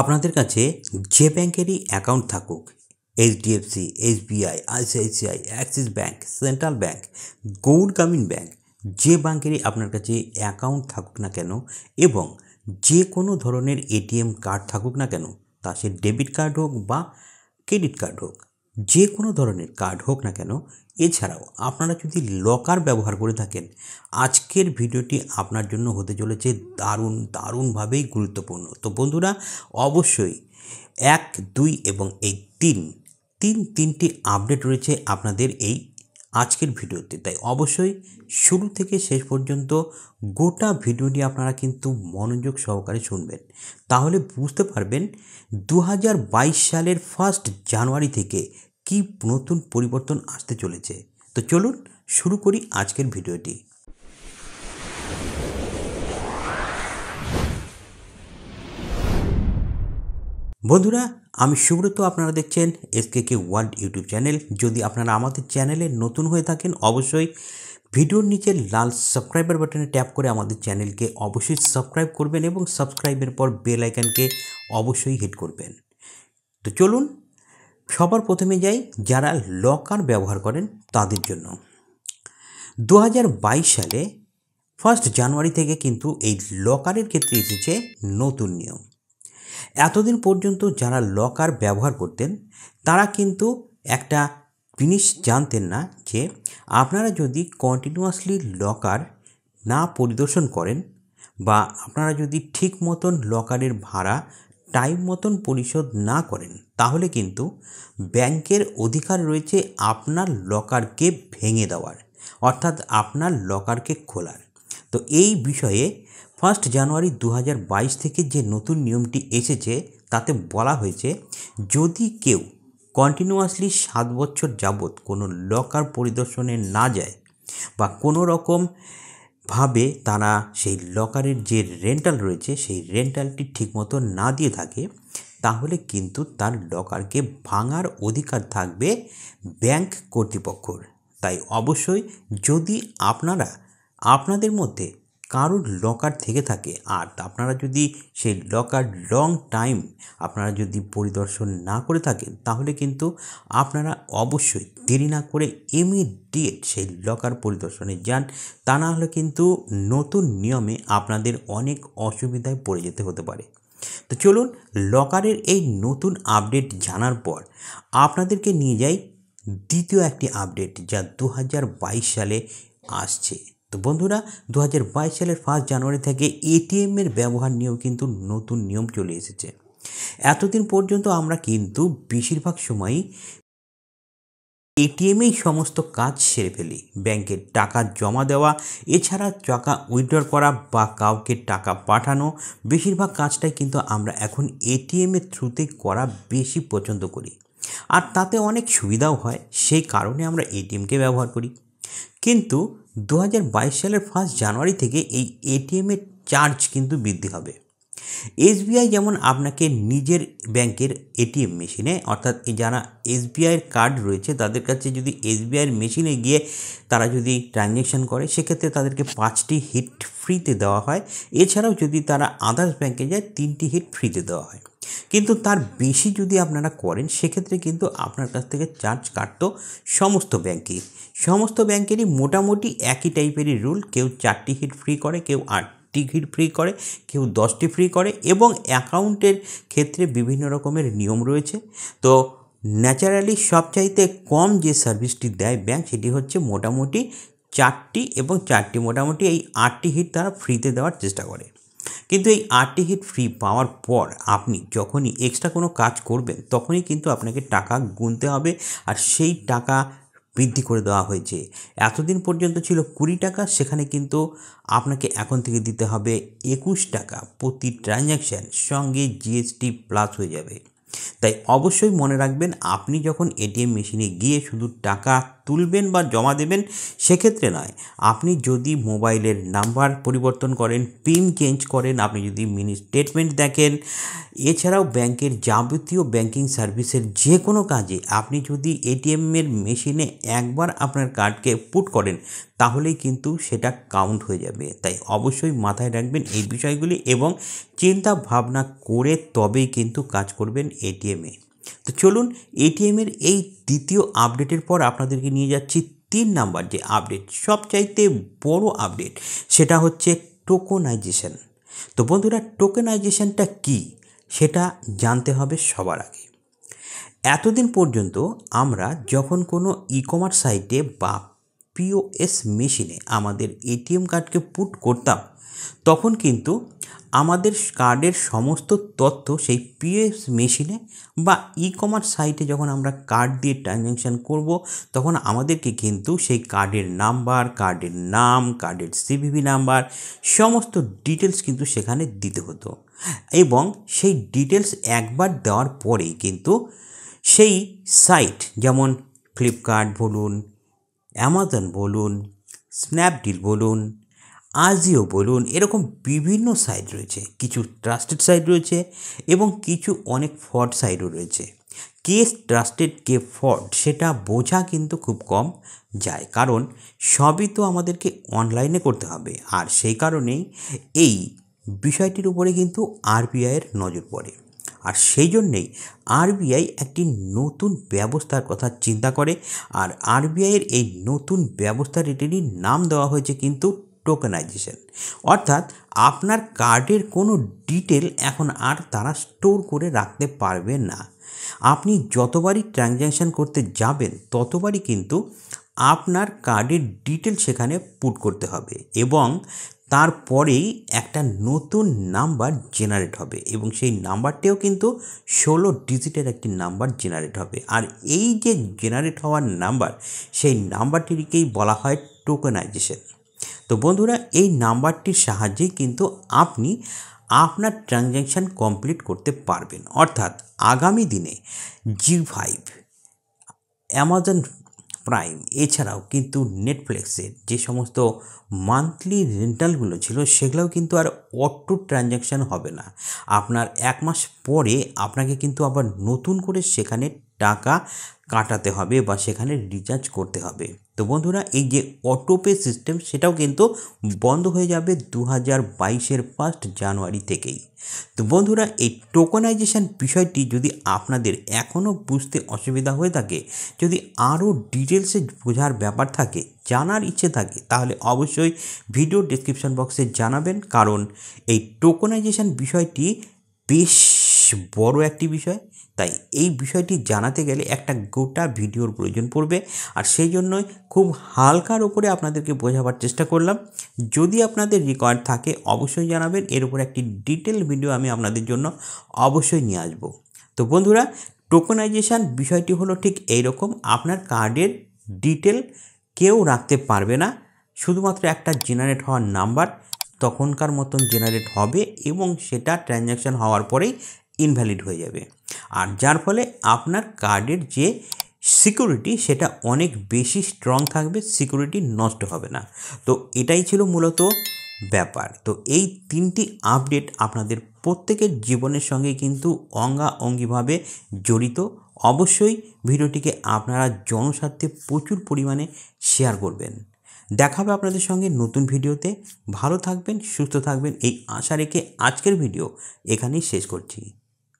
আপনাদের কাছে যে ব্যাংকেরই অ্যাকাউন্ট থাকুক HDFC SBI ICICI Axis bank central bank Gaur Gramin bank যে ব্যাংকেরই আপনার কাছে অ্যাকাউন্ট থাকুক না কেন এবং যে কোনো ধরনের এটিএম কার্ড থাকুক না কেন তা সে ডেবিট কার্ড হোক বা ক্রেডিট কার্ড হোক যে কোনো ধরনের কার্ড হোক না কেন এছাড়াও আপনারা যদি লকার ব্যবহার করে থাকেন আজকের ভিডিওটি আপনার জন্য হতে চলেছে দারুণ দারুণভাবেই গুরুত্বপূর্ণ তো বন্ধুরা অবশ্যই এক দুই এবং এই তিন তিন তিনটি আপডেট রয়েছে আপনাদের এই আজকের ভিডিওতে তাই অবশ্যই শুরু থেকে শেষ পর্যন্ত গোটা ভিডিওটি আপনারা কিন্তু মনোযোগ সহকারে শুনবেন তাহলে বুঝতে পারবেন দু সালের ফার্স্ট জানুয়ারি থেকে কি নতুন পরিবর্তন আসতে চলেছে তো চলুন শুরু করি আজকের ভিডিওটি বন্ধুরা আমি সুব্রত আপনারা দেখছেন SK K world YouTube channel যদি আপনারা আমাদের চ্যানেলে নতুন হয়ে থাকেন অবশ্যই ভিডিওর নিচে লাল সাবস্ক্রাইবার বাটনে ট্যাপ করে আমাদের চ্যানেলকে অবশ্যই সাবস্ক্রাইব করবেন এবং সাবস্ক্রাইবের পর বেল আইকনকে অবশ্যই হিট করবেন তো চলুন সবার প্রথমে যাই যারা লকার ব্যবহার করেন তাদের জন্য দু সালে ফার্স্ট জানুয়ারি থেকে কিন্তু এই লকারের ক্ষেত্রে এসেছে নতুন নিয়ম এতদিন পর্যন্ত যারা লকার ব্যবহার করতেন তারা কিন্তু একটা জিনিস জানতেন না যে আপনারা যদি কন্টিনিউয়াসলি লকার না পরিদর্শন করেন বা আপনারা যদি ঠিক মতন লকারের ভাড়া টাইম মতন পরিশোধ না করেন তাহলে কিন্তু ব্যাংকের অধিকার রয়েছে আপনার লকারকে ভেঙে দেওয়ার অর্থাৎ আপনার লকারকে খোলার তো এই বিষয়ে ফার্স্ট জানুয়ারি দু থেকে যে নতুন নিয়মটি এসেছে তাতে বলা হয়েছে যদি কেউ কন্টিনিউয়াসলি সাত বছর যাবৎ কোনো লকার পরিদর্শনে না যায় বা কোনো রকম ভাবে তারা সেই লকারের যে রেন্টাল রয়েছে সেই রেন্টালটি ঠিকমতো না দিয়ে থাকে তাহলে কিন্তু তার লকারকে ভাঙার অধিকার থাকবে ব্যাংক কর্তৃপক্ষর তাই অবশ্যই যদি আপনারা আপনাদের মধ্যে কারোর লকার থেকে থাকে আর আপনারা যদি সেই লকার লং টাইম আপনারা যদি পরিদর্শন না করে থাকেন তাহলে কিন্তু আপনারা অবশ্যই দেরি না করে ইমিডিয়েট সেই লকার পরিদর্শনে যান তা না হলে কিন্তু নতুন নিয়মে আপনাদের অনেক অসুবিধায় পড়ে যেতে হতে পারে তো চলুন লকারের এই নতুন আপডেট জানার পর আপনাদেরকে নিয়ে যাই দ্বিতীয় একটি আপডেট যা দু সালে আসছে তো বন্ধুরা দু সালের ফার্স্ট জানুয়ারি থেকে এটিএমের ব্যবহার নিয়েও কিন্তু নতুন নিয়ম চলে এসেছে এতদিন পর্যন্ত আমরা কিন্তু বেশিরভাগ সময়ই এটিএমেই সমস্ত কাজ সেরে ফেলি ব্যাংকে টাকা জমা দেওয়া এছাড়া টাকা উইড্র করা বা কাউকে টাকা পাঠানো বেশিরভাগ কাজটাই কিন্তু আমরা এখন এটিএমের থ্রুতে করা বেশি পছন্দ করি আর তাতে অনেক সুবিধাও হয় সেই কারণে আমরা এটিএমকে ব্যবহার করি কিন্তু দু সালের ফার্স্ট জানুয়ারি থেকে এই এটিএমের চার্জ কিন্তু বৃদ্ধি হবে এসবিআই যেমন আপনাকে নিজের ব্যাংকের এটিএম মেশিনে অর্থাৎ যারা এসবিআইয়ের কার্ড রয়েছে তাদের কাছে যদি এসবিআইয়ের মেশিনে গিয়ে তারা যদি ট্রানজ্যাকশন করে সেক্ষেত্রে তাদেরকে পাঁচটি হিট ফ্রিতে দেওয়া হয় এছাড়াও যদি তারা আদার্স ব্যাংকে যায় তিনটি হিট ফ্রিতে দেওয়া হয় কিন্তু তার বেশি যদি আপনারা করেন সেক্ষেত্রে কিন্তু আপনার কাছ থেকে চার্জ কাটতো সমস্ত ব্যাংকে সমস্ত ব্যাংকেরই মোটামুটি একই টাইপেরই রুল কেউ চারটি হিট ফ্রি করে কেউ আট হিট ফ্রি করে কেউ দশটি ফ্রি করে এবং অ্যাকাউন্টের ক্ষেত্রে বিভিন্ন রকমের নিয়ম রয়েছে তো ন্যাচারালি সবচাইতে কম যে সার্ভিসটি দেয় ব্যাংক সেটি হচ্ছে মোটামুটি চারটি এবং চারটি মোটামুটি এই আটটি হিট তারা ফ্রিতে দেওয়ার চেষ্টা করে কিন্তু এই আটটি হিট ফ্রি পাওয়ার পর আপনি যখনই এক্সট্রা কোনো কাজ করবেন তখনই কিন্তু আপনাকে টাকা গুনতে হবে আর সেই টাকা বৃদ্ধি করে দেওয়া হয়েছে এতদিন পর্যন্ত ছিল কুড়ি টাকা সেখানে কিন্তু আপনাকে এখন থেকে দিতে হবে একুশ টাকা প্রতি ট্রানজ্যাকশান সঙ্গে জিএসটি প্লাস হয়ে যাবে তাই অবশ্যই মনে রাখবেন আপনি যখন এটিএম মেশিনে গিয়ে শুধু টাকা তুলবেন বা জমা দেবেন সেক্ষেত্রে নয় আপনি যদি মোবাইলের নাম্বার পরিবর্তন করেন পিন চেঞ্জ করেন আপনি যদি মিনি স্টেটমেন্ট দেখেন এছাড়াও ব্যাংকের যাবতীয় ব্যাংকিং সার্ভিসের যে কোনো কাজে আপনি যদি এটিএমের মেশিনে একবার আপনার কার্ডকে পুট করেন তাহলেই কিন্তু সেটা কাউন্ট হয়ে যাবে তাই অবশ্যই মাথায় রাখবেন এই বিষয়গুলি এবং চিন্তা ভাবনা করে তবেই কিন্তু কাজ করবেন এটিএমে তো চলুন এটিএমের এই দ্বিতীয় আপডেটের পর আপনাদেরকে নিয়ে যাচ্ছি তিন নাম্বার যে আপডেট সবচাইতে বড় আপডেট সেটা হচ্ছে টোকোনাইজেশন তো বন্ধুরা টোকেনাইজেশনটা কি সেটা জানতে হবে সবার আগে এতদিন পর্যন্ত আমরা যখন কোনো ই কমার্স সাইটে বা পিওএস মেশিনে আমাদের এটিএম কার্ডকে পুট করতাম তখন কিন্তু আমাদের কার্ডের সমস্ত তথ্য সেই পিএস মেশিনে বা ই কমার্স সাইটে যখন আমরা কার্ড দিয়ে ট্রানজ্যাকশান করব তখন আমাদেরকে কিন্তু সেই কার্ডের নাম্বার কার্ডের নাম কার্ডের সিভিভি নাম্বার সমস্ত ডিটেলস কিন্তু সেখানে দিতে হতো এবং সেই ডিটেলস একবার দেওয়ার পরেই কিন্তু সেই সাইট যেমন ফ্লিপকার্ট বলুন অ্যামাজন বলুন স্ন্যাপডিল বলুন আজিও বলুন এরকম বিভিন্ন সাইট রয়েছে কিছু ট্রাস্টেড সাইট রয়েছে এবং কিছু অনেক ফ্রড সাইটও রয়েছে কে ট্রাস্টেড কে ফ্রড সেটা বোঝা কিন্তু খুব কম যায় কারণ সবই তো আমাদেরকে অনলাইনে করতে হবে আর সেই কারণেই এই বিষয়টির উপরে কিন্তু আরবিআইয়ের নজর পড়ে আর সেই জন্যেই আরবিআই একটি নতুন ব্যবস্থার কথা চিন্তা করে আর আরবিআইয়ের এই নতুন ব্যবস্থাটিরই নাম দেওয়া হয়েছে কিন্তু টোকেনাইজেশন অর্থাৎ আপনার কার্ডের কোনো ডিটেল এখন আর তারা স্টোর করে রাখতে পারবে না আপনি যতবারই ট্রানজ্যাকশান করতে যাবেন ততবারই কিন্তু আপনার কার্ডের ডিটেল সেখানে পুট করতে হবে এবং তারপরেই একটা নতুন নাম্বার জেনারেট হবে এবং সেই নাম্বারটিও কিন্তু ষোলো ডিজিটের একটি নাম্বার জেনারেট হবে আর এই যে জেনারেট হওয়ার নাম্বার সেই নাম্বারটিকেই বলা হয় টোকেনাইজেশন তো বন্ধুরা এই নাম্বারটির সাহায্যে কিন্তু আপনি আপনার ট্রানজ্যাকশান কমপ্লিট করতে পারবেন অর্থাৎ আগামী দিনে জি ফাইভ অ্যামাজন প্রাইম এছাড়াও কিন্তু নেটফ্লিক্সের যে সমস্ত মান্থলি রেন্টালগুলো ছিল সেগুলোও কিন্তু আর অটো ট্রানজ্যাকশান হবে না আপনার এক মাস পরে আপনাকে কিন্তু আবার নতুন করে সেখানে টাকা কাটাতে হবে বা সেখানে রিচার্জ করতে হবে তো বন্ধুরা এই যে অটোপে সিস্টেম সেটাও কিন্তু বন্ধ হয়ে যাবে দু হাজার বাইশের ফার্স্ট জানুয়ারি থেকেই তো বন্ধুরা এই টোকনাইজেশান বিষয়টি যদি আপনাদের এখনও বুঝতে অসুবিধা হয়ে থাকে যদি আরও ডিটেলসে বোঝার ব্যাপার থাকে জানার ইচ্ছে থাকে তাহলে অবশ্যই ভিডিও ডিসক্রিপশন বক্সে জানাবেন কারণ এই টোকনাইজেশান বিষয়টি বেশ বড় একটি বিষয় তাই এই বিষয়টি জানাতে গেলে একটা গোটা ভিডিওর প্রয়োজন পড়বে আর সেই জন্যই খুব হালকার ওপরে আপনাদেরকে বোঝাবার চেষ্টা করলাম যদি আপনাদের রিকোয়ার্ড থাকে অবশ্যই জানাবেন এর উপর একটি ডিটেল ভিডিও আমি আপনাদের জন্য অবশ্যই নিয়ে আসবো তো বন্ধুরা টোকনাইজেশান বিষয়টি হলো ঠিক এই রকম আপনার কার্ডের ডিটেল কেউ রাখতে পারবে না শুধুমাত্র একটা জেনারেট হওয়ার নাম্বার তখনকার মতন জেনারেট হবে এবং সেটা ট্রানজ্যাকশান হওয়ার পরেই ইনভ্যালিড হয়ে যাবে আর যার ফলে আপনার কার্ডের যে সিকিউরিটি সেটা অনেক বেশি স্ট্রং থাকবে সিকিউরিটি নষ্ট হবে না তো এটাই ছিল মূলত ব্যাপার তো এই তিনটি আপডেট আপনাদের প্রত্যেকের জীবনের সঙ্গে কিন্তু অঙ্গাঅঙ্গিভাবে জড়িত অবশ্যই ভিডিওটিকে আপনারা জনস্বার্থে প্রচুর পরিমাণে শেয়ার করবেন দেখা হবে আপনাদের সঙ্গে নতুন ভিডিওতে ভালো থাকবেন সুস্থ থাকবেন এই আশা রেখে আজকের ভিডিও এখানেই শেষ করছি